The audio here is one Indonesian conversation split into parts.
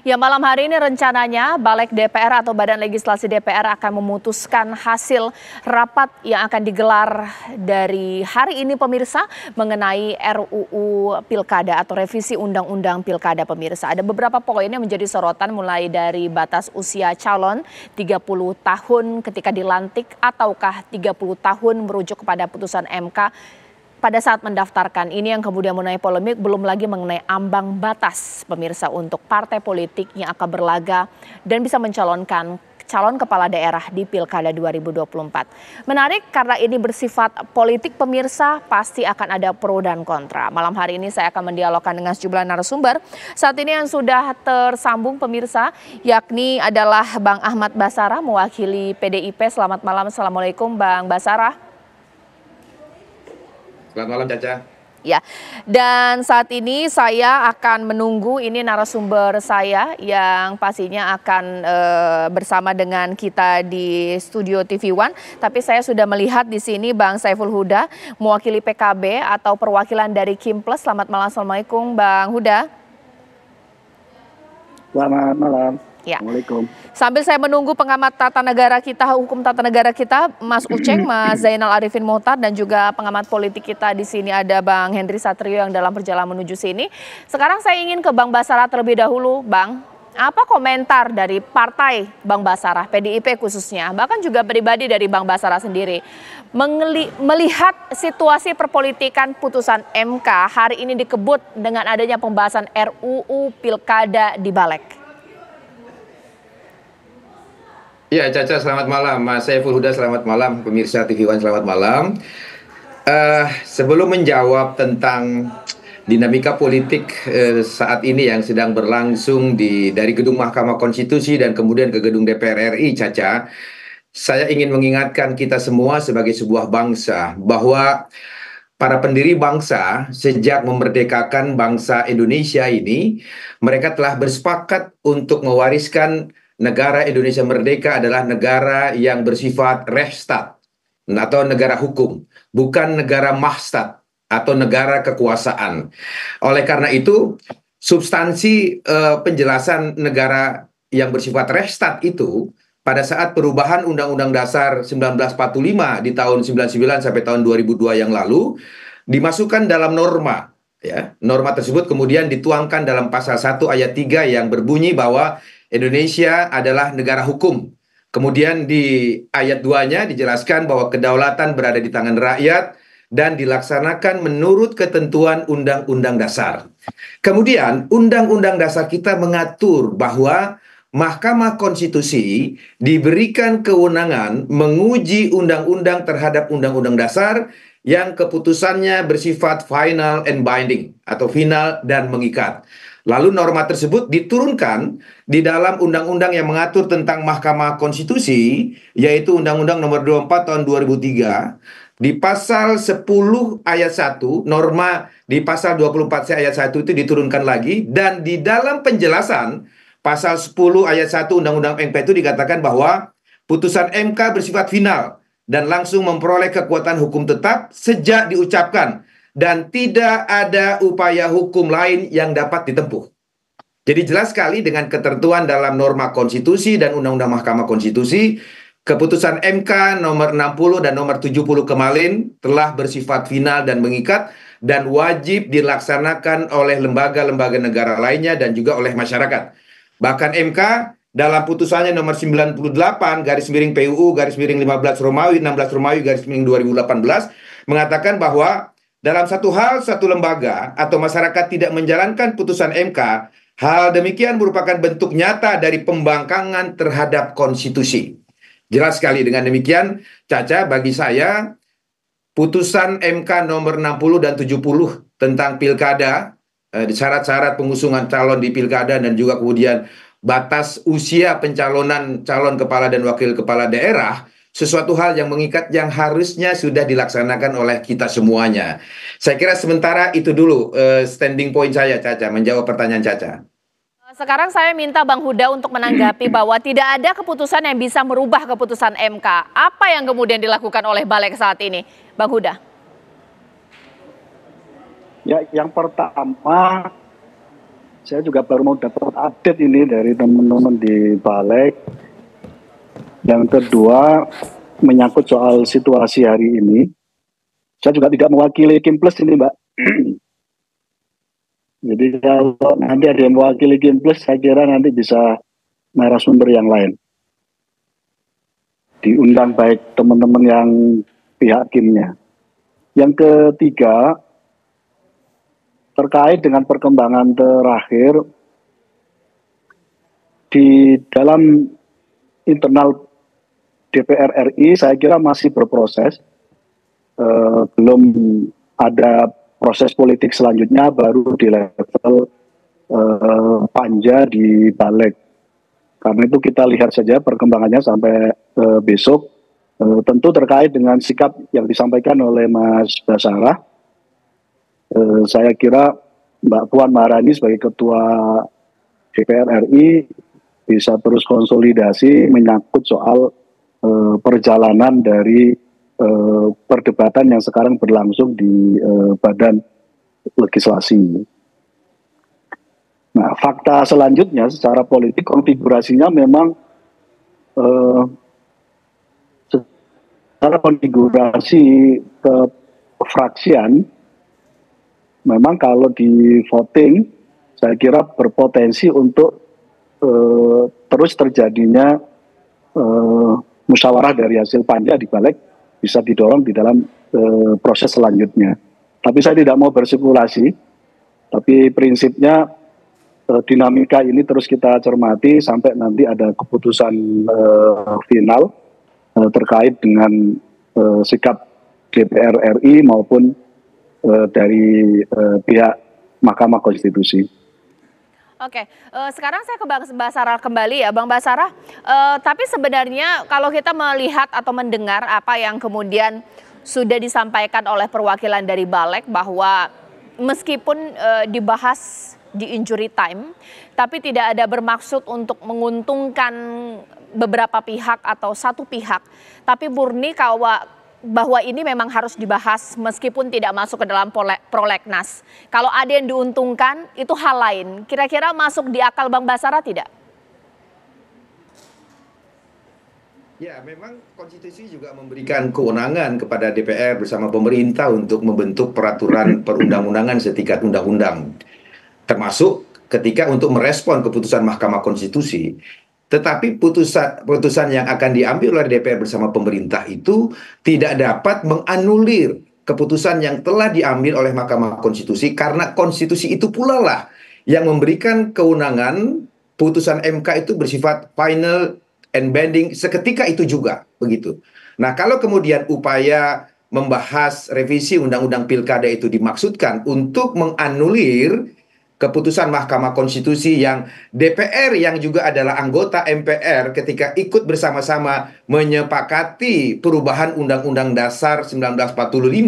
Ya malam hari ini rencananya Balik DPR atau Badan Legislasi DPR akan memutuskan hasil rapat yang akan digelar dari hari ini pemirsa mengenai RUU Pilkada atau revisi Undang-Undang Pilkada pemirsa. Ada beberapa poin yang menjadi sorotan mulai dari batas usia calon 30 tahun ketika dilantik ataukah 30 tahun merujuk kepada putusan MK pada saat mendaftarkan. Ini yang kemudian menuai polemik belum lagi mengenai ambang batas pemirsa untuk partai politik yang akan berlaga dan bisa mencalonkan calon kepala daerah di Pilkada 2024. Menarik karena ini bersifat politik pemirsa pasti akan ada pro dan kontra. Malam hari ini saya akan mendialogkan dengan sejumlah narasumber. Saat ini yang sudah tersambung pemirsa yakni adalah Bang Ahmad Basara mewakili PDIP. Selamat malam. Assalamualaikum Bang Basara. Selamat malam Caca. Ya, dan saat ini saya akan menunggu ini narasumber saya yang pastinya akan e, bersama dengan kita di studio TV One. Tapi saya sudah melihat di sini Bang Saiful Huda mewakili PKB atau perwakilan dari Kim Plus. Selamat malam, assalamualaikum, Bang Huda. Selamat malam. Ya. Assalamualaikum. Sambil saya menunggu pengamat tata negara kita, hukum tata negara kita, Mas Uceng, Mas Zainal Arifin Mohtar, dan juga pengamat politik kita di sini ada Bang Hendri Satrio yang dalam perjalanan menuju sini. Sekarang saya ingin ke Bang Basara terlebih dahulu, Bang. Apa komentar dari partai Bang Basarah, PDIP khususnya, bahkan juga pribadi dari Bang Basara sendiri, melihat situasi perpolitikan putusan MK hari ini dikebut dengan adanya pembahasan RUU Pilkada di Balek? Ya, Caca selamat malam. Mas Saiful Huda selamat malam. Pemirsa TV One selamat malam. Uh, sebelum menjawab tentang dinamika politik uh, saat ini yang sedang berlangsung di dari gedung Mahkamah Konstitusi dan kemudian ke gedung DPR RI, Caca, saya ingin mengingatkan kita semua sebagai sebuah bangsa bahwa para pendiri bangsa sejak memerdekakan bangsa Indonesia ini, mereka telah bersepakat untuk mewariskan negara Indonesia merdeka adalah negara yang bersifat restat atau negara hukum, bukan negara Mahstat atau negara kekuasaan. Oleh karena itu, substansi uh, penjelasan negara yang bersifat restat itu pada saat perubahan Undang-Undang Dasar 1945 di tahun 99 sampai tahun 2002 yang lalu dimasukkan dalam norma ya. Norma tersebut kemudian dituangkan dalam pasal 1 ayat 3 yang berbunyi bahwa Indonesia adalah negara hukum. Kemudian di ayat 2-nya dijelaskan bahwa kedaulatan berada di tangan rakyat dan dilaksanakan menurut ketentuan undang-undang dasar. Kemudian undang-undang dasar kita mengatur bahwa Mahkamah Konstitusi diberikan kewenangan menguji undang-undang terhadap undang-undang dasar yang keputusannya bersifat final and binding atau final dan mengikat. Lalu norma tersebut diturunkan di dalam undang-undang yang mengatur tentang Mahkamah Konstitusi yaitu Undang-Undang Nomor 24 tahun 2003 di pasal 10 ayat 1 norma di pasal 24 ayat 1 itu diturunkan lagi dan di dalam penjelasan pasal 10 ayat 1 Undang-Undang MP itu dikatakan bahwa putusan MK bersifat final dan langsung memperoleh kekuatan hukum tetap sejak diucapkan dan tidak ada upaya hukum lain yang dapat ditempuh. Jadi jelas sekali dengan ketentuan dalam norma konstitusi dan undang-undang Mahkamah Konstitusi, keputusan MK nomor 60 dan nomor 70 kemarin telah bersifat final dan mengikat dan wajib dilaksanakan oleh lembaga-lembaga negara lainnya dan juga oleh masyarakat. Bahkan MK dalam putusannya nomor 98 garis miring PUU garis miring 15 Romawi 16 Romawi garis miring 2018 mengatakan bahwa dalam satu hal satu lembaga atau masyarakat tidak menjalankan putusan MK hal demikian merupakan bentuk nyata dari pembangkangan terhadap konstitusi jelas sekali dengan demikian Caca bagi saya putusan MK nomor 60 dan 70 tentang pilkada eh, syarat-syarat pengusungan calon di pilkada dan juga kemudian batas usia pencalonan calon kepala dan wakil kepala daerah sesuatu hal yang mengikat yang harusnya sudah dilaksanakan oleh kita semuanya. Saya kira sementara itu dulu uh, standing point saya Caca menjawab pertanyaan Caca. Eh, sekarang saya minta Bang Huda untuk menanggapi bahwa tidak ada keputusan yang bisa merubah keputusan MK. Apa yang kemudian dilakukan oleh Balek saat ini, Bang Huda? Ya, yang pertama saya juga baru mau dapat update ini dari teman-teman di balik. Yang kedua menyangkut soal situasi hari ini. Saya juga tidak mewakili Kim Plus ini, Mbak. Jadi kalau nanti ada yang mewakili Kim Plus, saya kira nanti bisa narasumber yang lain. Diundang baik teman-teman yang pihak Kimnya. Yang ketiga, terkait dengan perkembangan terakhir di dalam internal DPR RI saya kira masih berproses eh, belum ada proses politik selanjutnya baru di level eh, panja di balik karena itu kita lihat saja perkembangannya sampai eh, besok tentu terkait dengan sikap yang disampaikan oleh Mas Basarah Eh, saya kira Mbak Puan Maharani sebagai Ketua DPR RI bisa terus konsolidasi menyangkut soal eh, perjalanan dari eh, perdebatan yang sekarang berlangsung di eh, Badan Legislasi. Nah, fakta selanjutnya secara politik konfigurasinya memang eh, secara konfigurasi kefraksian memang kalau di voting saya kira berpotensi untuk eh, terus terjadinya eh, musyawarah dari hasil panja di balik bisa didorong di dalam eh, proses selanjutnya. Tapi saya tidak mau berspekulasi, tapi prinsipnya dinamika ini terus kita cermati sampai nanti ada keputusan uh, final uh, terkait dengan uh, sikap DPR RI maupun Eh, dari uh, pihak Mahkamah Konstitusi. Oke, uh, sekarang saya ke Bang Basara kembali ya, Bang Basara. Uh, tapi sebenarnya kalau kita melihat atau mendengar apa yang kemudian sudah disampaikan oleh perwakilan dari Balek bahwa meskipun uh, dibahas di injury time, tapi tidak ada bermaksud untuk menguntungkan beberapa pihak atau satu pihak, tapi murni kawa bahwa ini memang harus dibahas meskipun tidak masuk ke dalam prolegnas. Kalau ada yang diuntungkan itu hal lain. Kira-kira masuk di akal Bang Basara tidak? Ya, memang konstitusi juga memberikan kewenangan kepada DPR bersama pemerintah untuk membentuk peraturan perundang-undangan setingkat undang-undang. Termasuk ketika untuk merespon keputusan Mahkamah Konstitusi. Tetapi putusan putusan yang akan diambil oleh DPR bersama pemerintah itu tidak dapat menganulir keputusan yang telah diambil oleh Mahkamah Konstitusi karena konstitusi itu pula lah yang memberikan kewenangan putusan MK itu bersifat final and binding seketika itu juga begitu. Nah, kalau kemudian upaya membahas revisi undang-undang pilkada itu dimaksudkan untuk menganulir keputusan Mahkamah Konstitusi yang DPR yang juga adalah anggota MPR ketika ikut bersama-sama menyepakati perubahan Undang-Undang Dasar 1945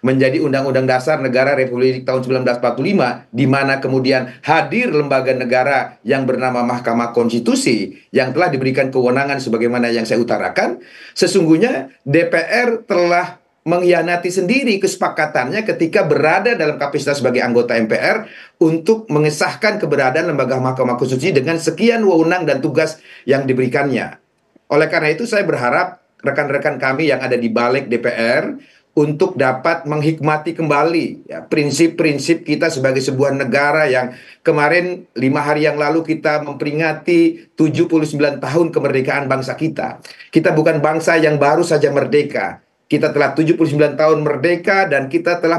menjadi Undang-Undang Dasar Negara Republik tahun 1945 di mana kemudian hadir lembaga negara yang bernama Mahkamah Konstitusi yang telah diberikan kewenangan sebagaimana yang saya utarakan sesungguhnya DPR telah mengkhianati sendiri kesepakatannya ketika berada dalam kapasitas sebagai anggota MPR untuk mengesahkan keberadaan lembaga Mahkamah Konstitusi dengan sekian wewenang dan tugas yang diberikannya. Oleh karena itu saya berharap rekan-rekan kami yang ada di balik DPR untuk dapat menghikmati kembali ya, prinsip-prinsip kita sebagai sebuah negara yang kemarin lima hari yang lalu kita memperingati 79 tahun kemerdekaan bangsa kita. Kita bukan bangsa yang baru saja merdeka, kita telah 79 tahun merdeka dan kita telah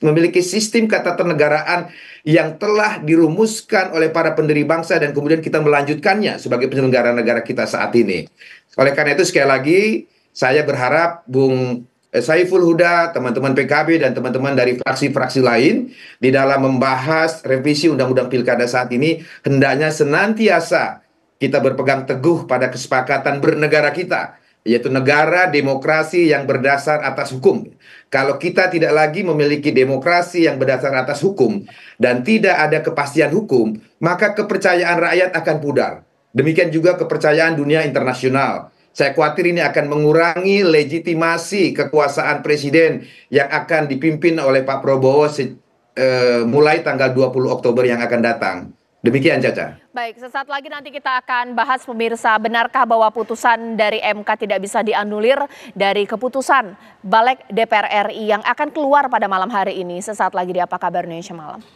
memiliki sistem ketatanegaraan yang telah dirumuskan oleh para pendiri bangsa dan kemudian kita melanjutkannya sebagai penyelenggara negara kita saat ini. Oleh karena itu sekali lagi saya berharap Bung eh, Saiful Huda, teman-teman PKB dan teman-teman dari fraksi-fraksi lain di dalam membahas revisi Undang-Undang Pilkada saat ini hendaknya senantiasa kita berpegang teguh pada kesepakatan bernegara kita yaitu negara demokrasi yang berdasar atas hukum. Kalau kita tidak lagi memiliki demokrasi yang berdasar atas hukum dan tidak ada kepastian hukum, maka kepercayaan rakyat akan pudar. Demikian juga kepercayaan dunia internasional. Saya khawatir ini akan mengurangi legitimasi kekuasaan presiden yang akan dipimpin oleh Pak Prabowo eh, mulai tanggal 20 Oktober yang akan datang. Demikian Caca. Baik, sesaat lagi nanti kita akan bahas pemirsa, benarkah bahwa putusan dari MK tidak bisa dianulir dari keputusan balik DPR RI yang akan keluar pada malam hari ini. Sesaat lagi di Apa Kabar Indonesia Malam.